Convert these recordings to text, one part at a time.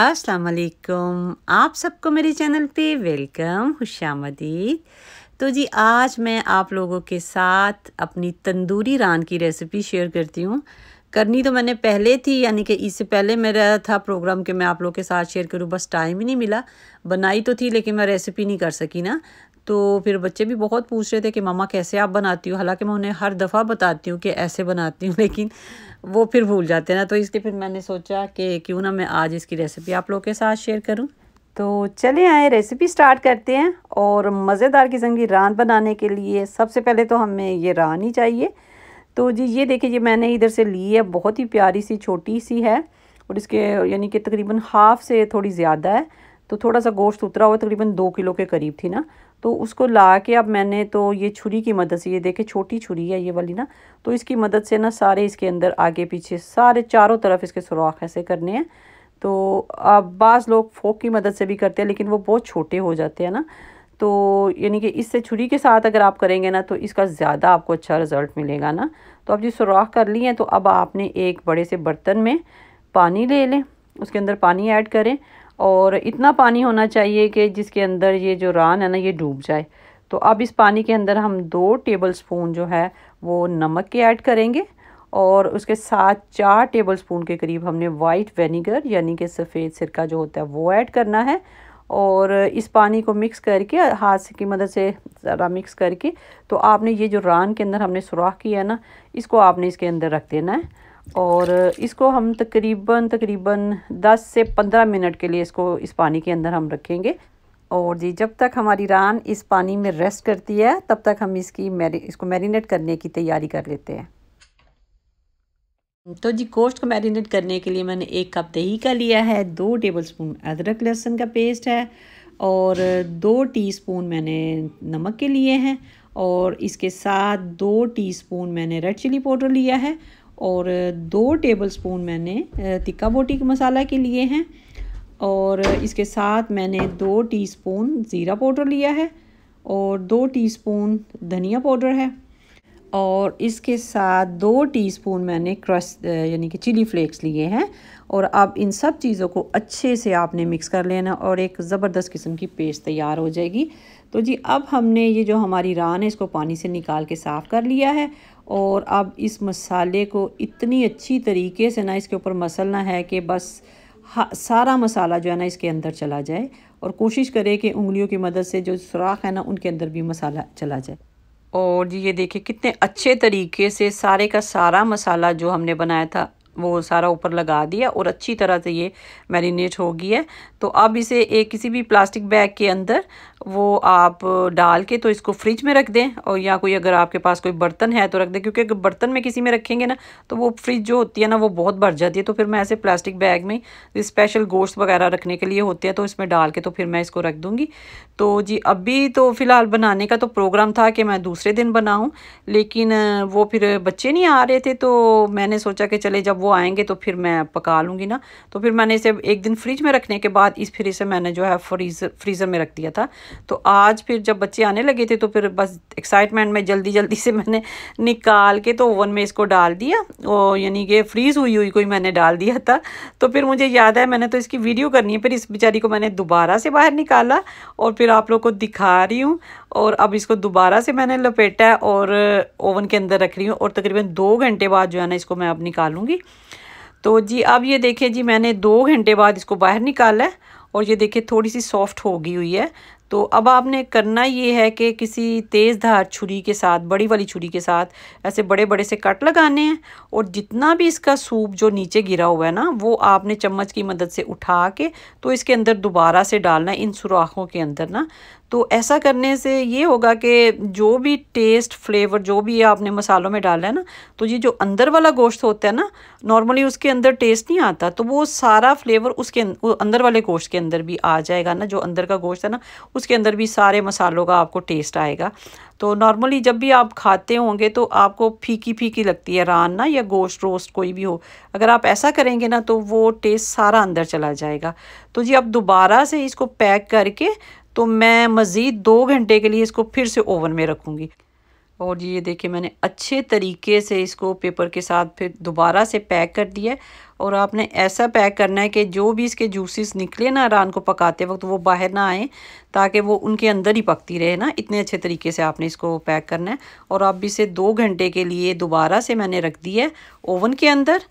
असलकुम आप सबको मेरे चैनल पे वेलकम खुशामदीद तो जी आज मैं आप लोगों के साथ अपनी तंदूरी रान की रेसिपी शेयर करती हूँ करनी तो मैंने पहले थी यानी कि इससे पहले मेरा था प्रोग्राम कि मैं आप लोगों के साथ शेयर करूँ बस टाइम ही नहीं मिला बनाई तो थी लेकिन मैं रेसिपी नहीं कर सकी ना तो फिर बच्चे भी बहुत पूछ रहे थे कि मामा कैसे आप बनाती हो हालांकि मैं उन्हें हर दफ़ा बताती हूँ कि ऐसे बनाती हूँ लेकिन वो फिर भूल जाते हैं ना तो इसलिए फिर मैंने सोचा कि क्यों ना मैं आज इसकी रेसिपी आप लोगों के साथ शेयर करूँ तो चले आए रेसिपी स्टार्ट करते हैं और मज़ेदार किस्म की रान बनाने के लिए सबसे पहले तो हमें ये रान ही चाहिए तो जी ये देखिए ये मैंने इधर से ली है बहुत ही प्यारी सी छोटी सी है और इसके यानी कि तकरीबन हाफ़ से थोड़ी ज़्यादा है तो थोड़ा सा गोश्त उतरा हुआ तकरीबन दो किलो के करीब थी ना तो उसको ला के अब मैंने तो ये छुरी की मदद से ये देखे छोटी छुरी है ये वाली ना तो इसकी मदद से ना सारे इसके अंदर आगे पीछे सारे चारों तरफ इसके सुराख ऐसे करने हैं तो अब बाज़ लोग फोक की मदद से भी करते हैं लेकिन वो बहुत छोटे हो जाते हैं ना तो यानी कि इससे छुरी के साथ अगर आप करेंगे ना तो इसका ज़्यादा आपको अच्छा रिज़ल्ट मिलेगा ना तो अब जो सुराख कर ली हैं तो अब आपने एक बड़े से बर्तन में पानी ले लें उसके अंदर पानी ऐड करें और इतना पानी होना चाहिए कि जिसके अंदर ये जो रान है ना ये डूब जाए तो अब इस पानी के अंदर हम दो टेबल स्पून जो है वो नमक के ऐड करेंगे और उसके साथ चार टेबल स्पून के करीब हमने वाइट वेनीगर यानी कि सफ़ेद सिरका जो होता है वो ऐड करना है और इस पानी को मिक्स करके हाथ की मदद से ज़रा मिक्स करके तो आपने ये जो रान के अंदर हमने सुराख किया है ना इसको आपने इसके अंदर रख देना है और इसको हम तकरीबन तकरीबन 10 से 15 मिनट के लिए इसको इस पानी के अंदर हम रखेंगे और जी जब तक हमारी रान इस पानी में रेस्ट करती है तब तक हम इसकी मैरी इसको मैरिनेट करने की तैयारी कर लेते हैं तो जी गोश्त को मैरिनेट करने के लिए मैंने एक कप दही का लिया है दो टेबल स्पून अदरक लहसुन का पेस्ट है और दो टीस्पून मैंने नमक के लिए हैं और इसके साथ दो टीस्पून मैंने रेड चिली पाउडर लिया है और दो टेबलस्पून मैंने तिक्का बोटी के मसाला के लिए हैं और इसके साथ मैंने दो टीस्पून ज़ीरा पाउडर लिया है और दो टीस्पून धनिया पाउडर है और इसके साथ दो टीस्पून मैंने क्रश यानी कि चिली फ्लेक्स लिए हैं और अब इन सब चीज़ों को अच्छे से आपने मिक्स कर लेना और एक ज़बरदस्त किस्म की पेस्ट तैयार हो जाएगी तो जी अब हमने ये जो हमारी रान है इसको पानी से निकाल के साफ़ कर लिया है और अब इस मसाले को इतनी अच्छी तरीके से ना इसके ऊपर मसलना है कि बस सारा मसाला जो है ना इसके अंदर चला जाए और कोशिश करें कि उंगलियों की मदद से जो सुराख है ना उनके अंदर भी मसाला चला जाए और जी ये देखिए कितने अच्छे तरीके से सारे का सारा मसाला जो हमने बनाया था वो सारा ऊपर लगा दिया और अच्छी तरह से ये मैरिनेट हो गई है तो अब इसे एक किसी भी प्लास्टिक बैग के अंदर वो आप डाल के तो इसको फ्रिज में रख दें और या कोई अगर आपके पास कोई बर्तन है तो रख दें क्योंकि अगर बर्तन में किसी में रखेंगे ना तो वो फ्रिज जो होती है ना वो बहुत भर जाती है तो फिर मैं ऐसे प्लास्टिक बैग में स्पेशल गोश्त वगैरह रखने के लिए होते हैं तो इसमें डाल के तो फिर मैं इसको रख दूँगी तो जी अभी तो फ़िलहाल बनाने का तो प्रोग्राम था कि मैं दूसरे दिन बनाऊँ लेकिन वो फिर बच्चे नहीं आ रहे थे तो मैंने सोचा कि चले जब वो आएँगे तो फिर मैं पका लूँगी ना तो फिर मैंने इसे एक दिन फ्रिज में रखने के बाद इस फिर इसे मैंने जो है फ्रीज़र फ्रीज़र में रख दिया था तो आज फिर जब बच्चे आने लगे थे तो फिर बस एक्साइटमेंट में जल्दी जल्दी से मैंने निकाल के तो ओवन में इसको डाल दिया और यानी कि फ्रीज़ हुई हुई कोई मैंने डाल दिया था तो फिर मुझे याद है मैंने तो इसकी वीडियो करनी है फिर इस बेचारी को मैंने दोबारा से बाहर निकाला और फिर आप लोग को दिखा रही हूँ और अब इसको दोबारा से मैंने लपेटा और ओवन के अंदर रख रही हूँ और तकरीबन दो घंटे बाद जो है ना इसको मैं अब निकालूंगी तो जी अब ये देखिए जी मैंने दो घंटे बाद इसको बाहर निकाला है और ये देखिए थोड़ी सी सॉफ्ट हो गई हुई है तो अब आपने करना ये है कि किसी तेज़ धार छुरी के साथ बड़ी वाली छुरी के साथ ऐसे बड़े बड़े से कट लगाने हैं और जितना भी इसका सूप जो नीचे गिरा हुआ है ना वो आपने चम्मच की मदद से उठा के तो इसके अंदर दोबारा से डालना इन सुराखों के अंदर ना तो ऐसा करने से ये होगा कि जो भी टेस्ट फ्लेवर जो भी आपने मसालों में डाला है ना तो ये जो अंदर वाला गोश्त होता है ना नॉर्मली उसके अंदर टेस्ट नहीं आता तो वो सारा फ्लेवर उसके अं, अंदर वाले गोश्त के अंदर भी आ जाएगा ना जो अंदर का गोश्त है ना उसके अंदर भी सारे मसालों का आपको टेस्ट आएगा तो नॉर्मली जब भी आप खाते होंगे तो आपको फीकी फीकी लगती है रान ना या गोश्त रोस्ट कोई भी हो अगर आप ऐसा करेंगे ना तो वो टेस्ट सारा अंदर चला जाएगा तो जी आप दोबारा से इसको पैक करके तो मैं मज़ीद दो घंटे के लिए इसको फिर से ओवन में रखूँगी और ये देखिए मैंने अच्छे तरीके से इसको पेपर के साथ फिर दोबारा से पैक कर दिया है और आपने ऐसा पैक करना है कि जो भी इसके जूसेस निकले ना रान को पकाते वक्त वो बाहर ना आए ताकि वो उनके अंदर ही पकती रहे ना इतने अच्छे तरीके से आपने इसको पैक करना है और भी इसे दो घंटे के लिए दोबारा से मैंने रख दिया है ओवन के अंदर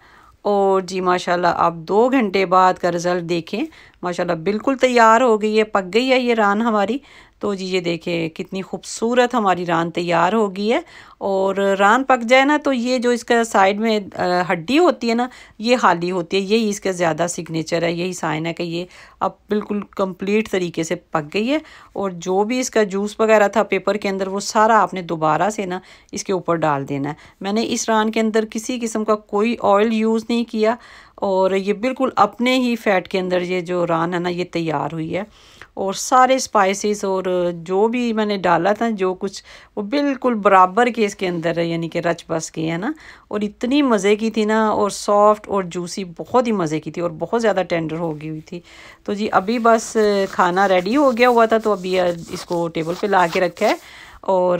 और जी माशाल्लाह आप दो घंटे बाद का रिज़ल्ट देखें माशाल्लाह बिल्कुल तैयार हो गई है पक गई है ये रान हमारी तो जी ये देखें कितनी खूबसूरत हमारी रान तैयार हो गई है और रान पक जाए ना तो ये जो इसका साइड में हड्डी होती है ना ये खाली होती है यही इसका ज़्यादा सिग्नेचर है यही साइन है कि ये अब बिल्कुल कंप्लीट तरीके से पक गई है और जो भी इसका जूस वगैरह था पेपर के अंदर वो सारा आपने दोबारा से ना इसके ऊपर डाल देना है मैंने इस रान के अंदर किसी किस्म का कोई ऑयल यूज़ नहीं किया और ये बिल्कुल अपने ही फैट के अंदर ये जो रान है ना ये तैयार हुई है और सारे स्पाइसेस और जो भी मैंने डाला था जो कुछ वो बिल्कुल बराबर के इसके अंदर यानी कि रच बस के है ना और इतनी मज़े की थी ना और सॉफ्ट और जूसी बहुत ही मज़े की थी और बहुत ज़्यादा टेंडर हो गई हुई थी तो जी अभी बस खाना रेडी हो गया हुआ था तो अभी इसको टेबल पे ला के रखा है और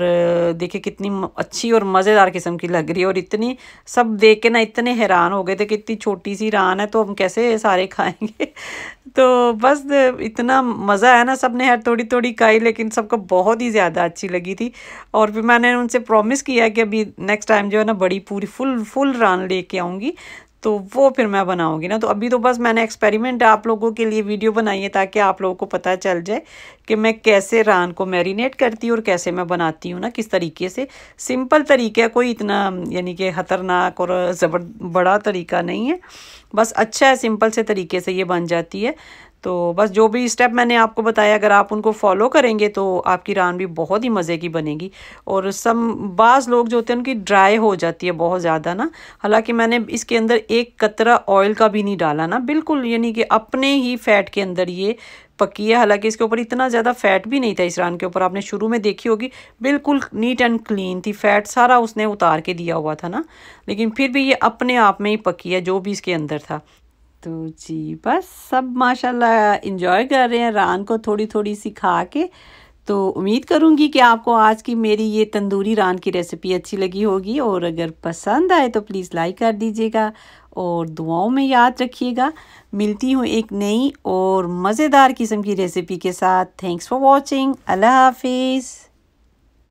देखिए कितनी अच्छी और मज़ेदार किस्म की लग रही है और इतनी सब देख के ना इतने हैरान हो गए थे कि इतनी छोटी सी रान है तो हम कैसे सारे खाएंगे तो बस इतना मज़ा है ना सब ने हर थोड़ी थोड़ी खाई लेकिन सबको बहुत ही ज़्यादा अच्छी लगी थी और फिर मैंने उनसे प्रॉमिस किया कि अभी नेक्स्ट टाइम जो है ना बड़ी पूरी फुल फुल रान ले आऊँगी तो वो फिर मैं बनाऊँगी ना तो अभी तो बस मैंने एक्सपेरिमेंट आप लोगों के लिए वीडियो बनाई है ताकि आप लोगों को पता चल जाए कि मैं कैसे रान को मैरिनेट करती हूँ और कैसे मैं बनाती हूँ ना किस तरीके से सिंपल तरीका है कोई इतना यानी कि ख़तरनाक और ज़बर बड़ा तरीका नहीं है बस अच्छा है सिंपल से तरीके से ये बन जाती है तो बस जो भी स्टेप मैंने आपको बताया अगर आप उनको फॉलो करेंगे तो आपकी रान भी बहुत ही मज़े की बनेगी और सम बाज़ लोग जो होते हैं उनकी ड्राई हो जाती है बहुत ज़्यादा ना हालांकि मैंने इसके अंदर एक कतरा ऑयल का भी नहीं डाला ना बिल्कुल यानी कि अपने ही फैट के अंदर ये पकी है हालांकि इसके ऊपर इतना ज़्यादा फैट भी नहीं था इस रान के ऊपर आपने शुरू में देखी होगी बिल्कुल नीट एंड क्लीन थी फैट सारा उसने उतार के दिया हुआ था ना लेकिन फिर भी ये अपने आप में ही पकी है जो भी इसके अंदर था तो जी बस सब माशाल्लाह इंजॉय कर रहे हैं रान को थोड़ी थोड़ी सी खा के तो उम्मीद करूँगी कि आपको आज की मेरी ये तंदूरी रान की रेसिपी अच्छी लगी होगी और अगर पसंद आए तो प्लीज़ लाइक कर दीजिएगा और दुआओं में याद रखिएगा मिलती हूँ एक नई और मज़ेदार किस्म की रेसिपी के साथ थैंक्स फॉर वॉचिंग अल्लाह हाफिज़